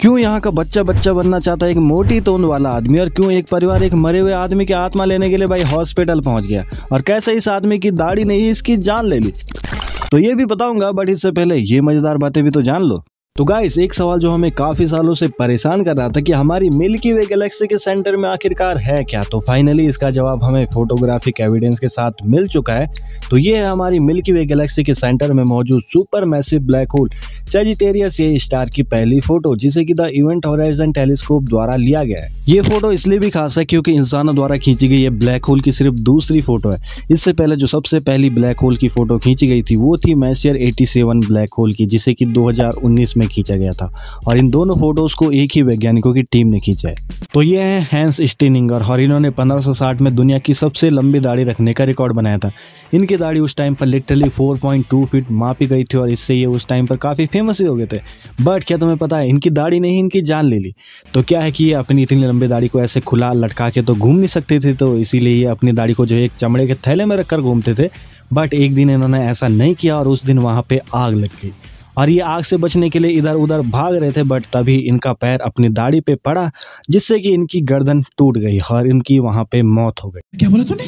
क्यों यहाँ का बच्चा बच्चा बनना चाहता है एक मोटी तोंद वाला आदमी और क्यों एक परिवार एक मरे हुए आदमी की आत्मा लेने के लिए भाई हॉस्पिटल पहुंच गया और कैसे इस आदमी की दाढ़ी नहीं इसकी जान ले ली तो ये भी बताऊंगा बट इससे पहले ये मजेदार बातें भी तो जान लो तो गाइस एक सवाल जो हमें काफी सालों से परेशान कर रहा था कि हमारी मिल्की वे गैलेक्सी के सेंटर में आखिरकार है क्या तो फाइनली इसका जवाब हमें फोटोग्राफिक एविडेंस के साथ मिल चुका है तो ये है हमारी मिल्की वे गैलेक्सी के सेंटर में मौजूद super massive black hole Sagittarius ये स्टार की पहली फोटो जिसे की द इवेंट होराइजन टेलीस्कोप द्वारा लिया गया है ये फोटो इसलिए भी खास है क्योंकि इंसानों द्वारा खींची गई ये ब्लैक होल की सिर्फ दूसरी फोटो है इससे पहले जो सबसे पहली ब्लैक होल की फोटो खींची गई थी वो थी मैसियर एटी ब्लैक होल की जिसे की दो में में खींचा गया था और इन दोनों फोटोज को एक ही वैज्ञानिकों की टीम ने खींचा है तो ये है हैंस स्टीनिंगर और इन्होंने 1560 में दुनिया की सबसे लंबी दाढ़ी रखने का रिकॉर्ड बनाया था इनकी दाढ़ी उस टाइम पर लिटरली 4.2 फीट मापी गई थी और इससे ये उस टाइम पर काफ़ी फेमस भी हो गए थे बट क्या तुम्हें पता है इनकी दाढ़ी नहीं इनकी जान ले ली तो क्या है कि ये अपनी इतनी लंबी दाढ़ी को ऐसे खुला लटका के तो घूम नहीं सकते थे तो इसीलिए ये अपनी दाढ़ी को जो है एक चमड़े के थैले में रखकर घूमते थे बट एक दिन इन्होंने ऐसा नहीं किया और उस दिन वहाँ पर आग लग गई और ये आग से बचने के लिए इधर उधर भाग रहे थे बट तभी इनका पैर अपनी दाढ़ी पे पड़ा जिससे कि इनकी गर्दन टूट गई और इनकी वहाँ पे मौत हो गई क्या बोला तूने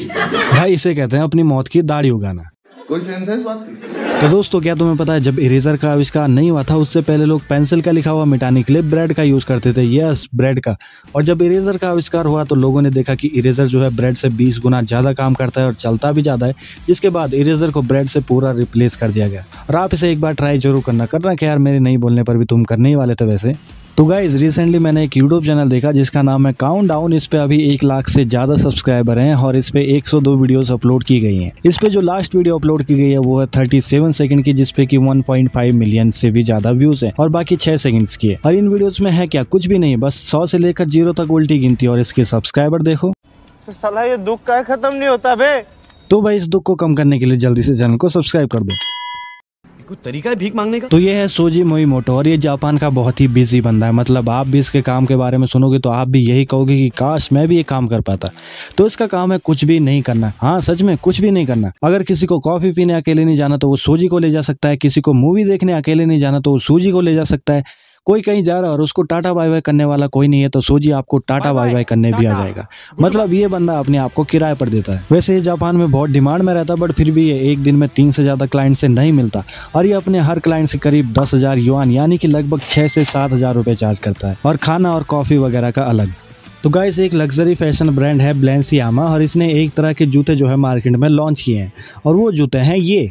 भाई इसे कहते हैं अपनी मौत की दाढ़ी उगाना कोई बात की तो दोस्तों क्या तुम्हें पता है जब इरेजर का आविष्कार नहीं हुआ था उससे पहले लोग पेंसिल का लिखा हुआ मिटाने के लिए ब्रेड का यूज करते थे यस ब्रेड का और जब इरेजर का आविष्कार हुआ तो लोगों ने देखा कि इरेजर जो है ब्रेड से 20 गुना ज्यादा काम करता है और चलता भी ज्यादा है जिसके बाद इरेजर को ब्रेड से पूरा रिप्लेस कर दिया गया और आप इसे एक बार ट्राई जरूर करना करना क्या यार मेरे नहीं बोलने पर भी तुम करने ही वाले थे वैसे तो गाइज रिसेंटली मैंने एक यूट्यूब चैनल देखा जिसका नाम है काउंट डाउन इस पे अभी एक लाख से ज़्यादा सब्सक्राइबर हैं और इस पे 102 वीडियोस अपलोड की गई हैं इस पे जो लास्ट वीडियो अपलोड की गई है वो है 37 सेकंड की जिसपे की 1.5 मिलियन से भी ज़्यादा व्यूज़ है और बाकी छह सेकंड की है और इन वीडियोज में है क्या कुछ भी नहीं बस सौ से लेकर जीरो तक उल्टी गिनती और इसके सब्सक्राइबर देखो तो सलाह ये दुख का खत्म नहीं होता भे तो भाई इस दुख को कम करने के लिए जल्दी से चैनल को सब्सक्राइब कर दो कोई तरीका है भीख मांगने का तो ये है सोजी मोई मोटो और ये जापान का बहुत ही बिजी बंदा है मतलब आप भी इसके काम के बारे में सुनोगे तो आप भी यही कहोगे कि काश मैं भी ये काम कर पाता तो इसका काम है कुछ भी नहीं करना हाँ सच में कुछ भी नहीं करना अगर किसी को कॉफी पीने अकेले नहीं जाना तो वो सोजी को ले जा सकता है किसी को मूवी देखने अकेले नहीं जाना तो वो सूजी को ले जा सकता है कोई कहीं जा रहा है और उसको टाटा बाय बाय करने वाला कोई नहीं है तो सोजी आपको टाटा बाय बाय करने भी आ जाएगा मतलब ये बंदा अपने आप को किराए पर देता है वैसे ये जापान में बहुत डिमांड में रहता है बट फिर भी ये एक दिन में तीन से ज़्यादा क्लाइंट से नहीं मिलता और ये अपने हर क्लाइंट से करीब दस हज़ार युआन यानी कि लगभग छः से सात हज़ार रुपये चार्ज करता है और खाना और कॉफ़ी वगैरह का अलग तो गाइस एक लग्जरी फैशन ब्रांड है ब्लेंसियामा और इसने एक तरह के जूते जो है मार्केट में लॉन्च किए हैं और वो जूते हैं ये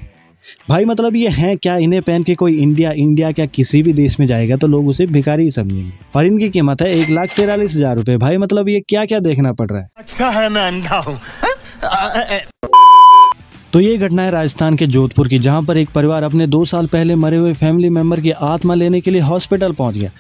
भाई मतलब ये है क्या इन्हें पहन के कोई इंडिया इंडिया क्या किसी भी देश में जाएगा तो लोग उसे भिखारी ही समझेंगे और इनकी कीमत है एक लाख तिरालीस हजार रूपए भाई मतलब ये क्या क्या देखना पड़ रहा है अच्छा है मैं अंधा हूँ हाँ? तो ये घटना है राजस्थान के जोधपुर की जहां पर एक परिवार अपने दो साल पहले मरे हुए फैमिली मेंबर की आत्मा लेने के लिए हॉस्पिटल पहुंच गया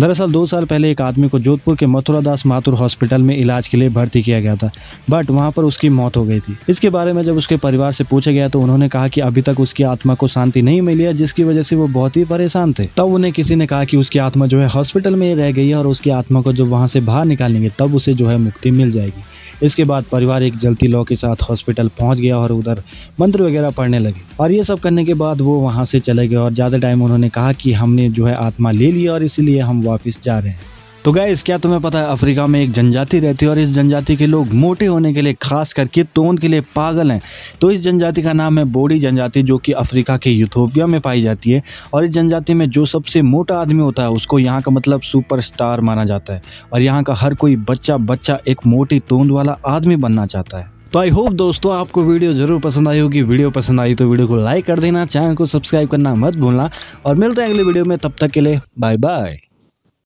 दरअसल दो साल पहले एक आदमी को जोधपुर के मथुरा दास माथुर हॉस्पिटल में इलाज के लिए भर्ती किया गया था बट वहाँ पर उसकी मौत हो गई थी इसके बारे में जब उसके परिवार से पूछा गया तो उन्होंने कहा कि अभी तक उसकी आत्मा को शांति नहीं मिली है जिसकी वजह से वो बहुत ही परेशान थे तब उन्हें किसी ने कहा कि उसकी आत्मा जो है हॉस्पिटल में रह गई है और उसकी आत्मा को जब वहाँ से बाहर निकालेंगे तब उसे जो है मुक्ति मिल जाएगी इसके बाद परिवार एक जलती लॉ के साथ हॉस्पिटल पहुँच गया और उधर मंत्र वगैरह पढ़ने लगे और ये सब करने के बाद वो वहाँ से चले गए और ज़्यादा टाइम उन्होंने कहा कि हमने जो है आत्मा ले लिया और इसीलिए हम वापस जा रहे हैं तो गए क्या तुम्हें पता है अफ्रीका में एक जनजाति रहती है और इस जनजाति के लोग मोटे होने के लिए खास करके तोन के लिए पागल हैं तो इस जनजाति का नाम है बोडी जनजाति जो कि अफ्रीका के यूथोपिया में पाई जाती है और इस जनजाति में जो सबसे मोटा आदमी होता है उसको यहाँ का मतलब सुपर माना जाता है और यहाँ का हर कोई बच्चा बच्चा एक मोटी तोंद वाला आदमी बनना चाहता है तो आई होप दोस्तों आपको वीडियो जरूर पसंद आई होगी वीडियो पसंद आई तो वीडियो को लाइक कर देना चैनल को सब्सक्राइब करना मत भूलना और मिलते हैं अगले वीडियो में तब तक के लिए बाय बाय